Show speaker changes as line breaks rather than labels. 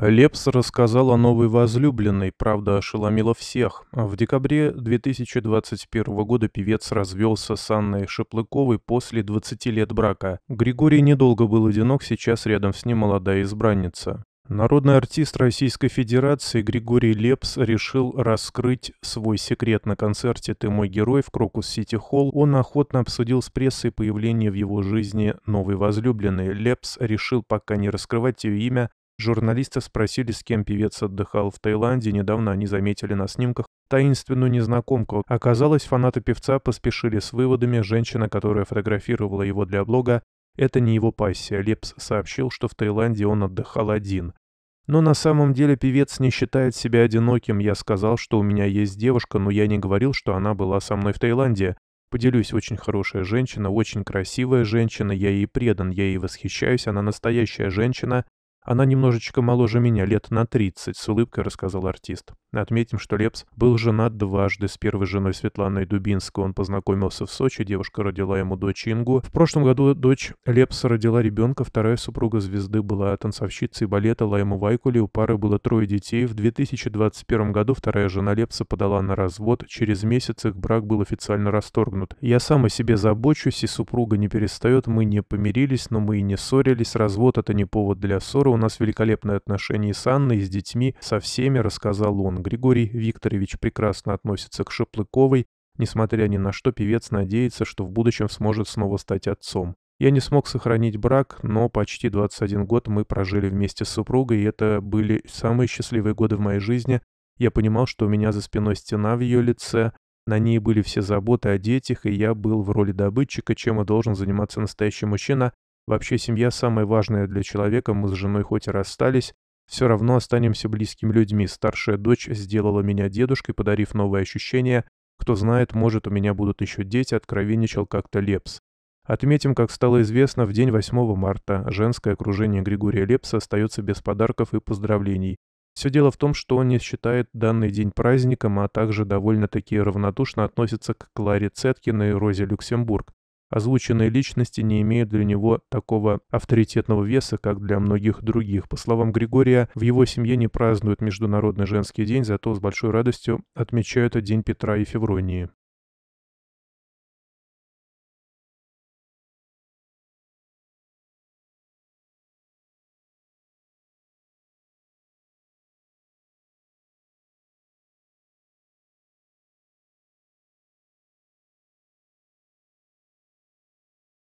Лепс рассказал о новой возлюбленной, правда, ошеломила всех. В декабре 2021 года певец развелся с Анной Шеплыковой после 20 лет брака. Григорий недолго был одинок, сейчас рядом с ним молодая избранница. Народный артист Российской Федерации Григорий Лепс решил раскрыть свой секрет на концерте «Ты мой герой» в Крокус Сити Холл. Он охотно обсудил с прессой появление в его жизни новой возлюбленной. Лепс решил пока не раскрывать ее имя, Журналисты спросили, с кем певец отдыхал в Таиланде. Недавно они заметили на снимках таинственную незнакомку. Оказалось, фанаты певца поспешили с выводами. Женщина, которая фотографировала его для блога, это не его пассия. Лепс сообщил, что в Таиланде он отдыхал один. Но на самом деле певец не считает себя одиноким. Я сказал, что у меня есть девушка, но я не говорил, что она была со мной в Таиланде. Поделюсь, очень хорошая женщина, очень красивая женщина, я ей предан, я ей восхищаюсь, она настоящая женщина, она немножечко моложе меня, лет на 30, с улыбкой рассказал артист. Отметим, что Лепс был женат дважды. С первой женой Светланой Дубинской он познакомился в Сочи, девушка родила ему дочь Ингу. В прошлом году дочь Лепса родила ребенка, вторая супруга звезды была танцовщицей балета Лайму Вайкули, у пары было трое детей. В 2021 году вторая жена Лепса подала на развод, через месяц их брак был официально расторгнут. Я сам о себе забочусь, и супруга не перестает, мы не помирились, но мы и не ссорились, развод это не повод для ссоры, нас великолепные отношения с Анной, с детьми, со всеми, рассказал он. Григорий Викторович прекрасно относится к Шеплыковой, несмотря ни на что певец надеется, что в будущем сможет снова стать отцом. Я не смог сохранить брак, но почти 21 год мы прожили вместе с супругой, и это были самые счастливые годы в моей жизни. Я понимал, что у меня за спиной стена в ее лице, на ней были все заботы о детях, и я был в роли добытчика, чем и должен заниматься настоящий мужчина, Вообще семья самая важная для человека, мы с женой хоть и расстались, все равно останемся близкими людьми. Старшая дочь сделала меня дедушкой, подарив новые ощущения. Кто знает, может, у меня будут еще дети, откровенничал как-то Лепс. Отметим, как стало известно, в день 8 марта женское окружение Григория Лепса остается без подарков и поздравлений. Все дело в том, что он не считает данный день праздником, а также довольно-таки равнодушно относится к Кларе Цеткиной и Розе Люксембург. Озвученные личности не имеют для него такого авторитетного веса, как для многих других. По словам Григория, в его семье не празднуют Международный женский день, зато с большой радостью отмечают День Петра и Февронии.